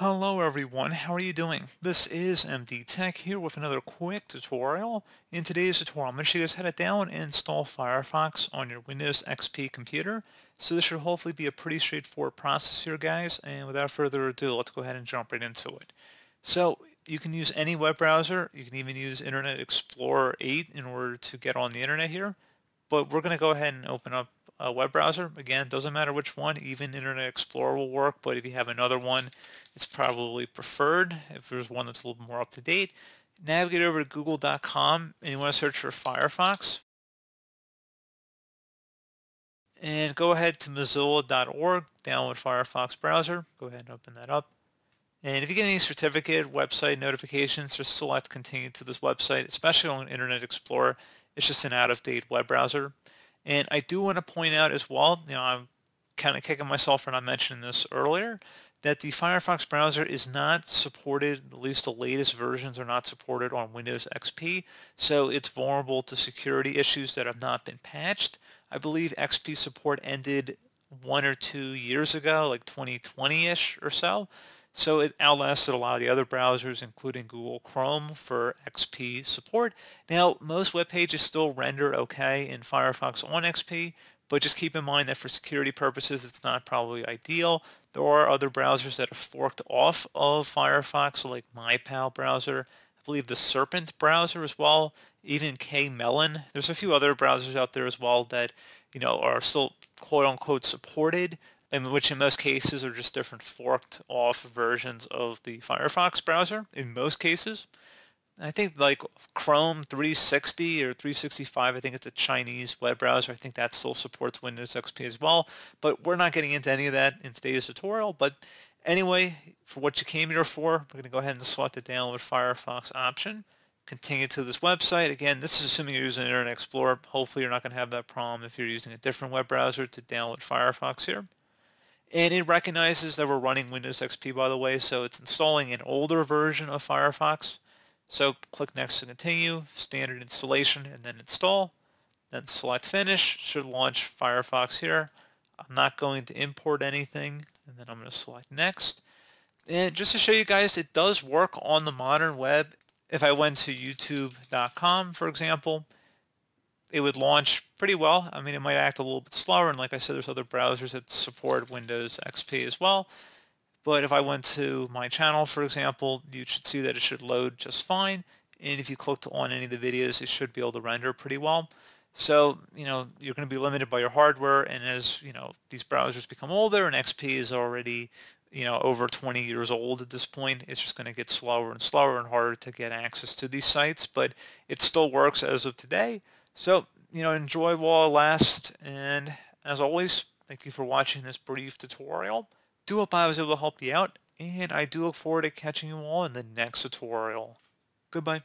Hello everyone, how are you doing? This is MD Tech here with another quick tutorial. In today's tutorial, I'm going to show you guys how to down and install Firefox on your Windows XP computer. So this should hopefully be a pretty straightforward process here guys, and without further ado, let's go ahead and jump right into it. So you can use any web browser, you can even use Internet Explorer 8 in order to get on the internet here, but we're going to go ahead and open up a web browser. Again, doesn't matter which one, even Internet Explorer will work, but if you have another one, it's probably preferred if there's one that's a little more up to date. Navigate over to google.com and you want to search for Firefox. And go ahead to mozilla.org, download Firefox browser. Go ahead and open that up. And if you get any certificate, website notifications, just select continue to this website, especially on Internet Explorer. It's just an out-of-date web browser. And I do want to point out as well, you know, I'm kind of kicking myself for not mentioning this earlier, that the Firefox browser is not supported, at least the latest versions are not supported on Windows XP, so it's vulnerable to security issues that have not been patched. I believe XP support ended one or two years ago, like 2020-ish or so. So it outlasted a lot of the other browsers, including Google Chrome for XP support. Now, most web pages still render okay in Firefox on XP, but just keep in mind that for security purposes, it's not probably ideal. There are other browsers that have forked off of Firefox, like MyPal browser, I believe the Serpent browser as well, even K-Melon. There's a few other browsers out there as well that, you know, are still quote-unquote supported, which in most cases are just different forked off versions of the Firefox browser in most cases. I think like Chrome 360 or 365, I think it's a Chinese web browser. I think that still supports Windows XP as well, but we're not getting into any of that in today's tutorial. But anyway, for what you came here for, we're going to go ahead and select the download Firefox option. Continue to this website. Again, this is assuming you're using Internet Explorer. Hopefully you're not going to have that problem if you're using a different web browser to download Firefox here. And it recognizes that we're running Windows XP, by the way, so it's installing an older version of Firefox. So click Next to continue, standard installation, and then install. Then select Finish, should launch Firefox here. I'm not going to import anything, and then I'm going to select Next. And just to show you guys, it does work on the modern web. If I went to youtube.com, for example, it would launch pretty well. I mean, it might act a little bit slower, and like I said, there's other browsers that support Windows XP as well. But if I went to my channel, for example, you should see that it should load just fine. And if you clicked on any of the videos, it should be able to render pretty well. So, you know, you're going to be limited by your hardware. And as, you know, these browsers become older and XP is already, you know, over 20 years old at this point, it's just going to get slower and slower and harder to get access to these sites. But it still works as of today. So, you know, enjoy while it lasts, and as always, thank you for watching this brief tutorial. Do hope I was able to help you out, and I do look forward to catching you all in the next tutorial. Goodbye.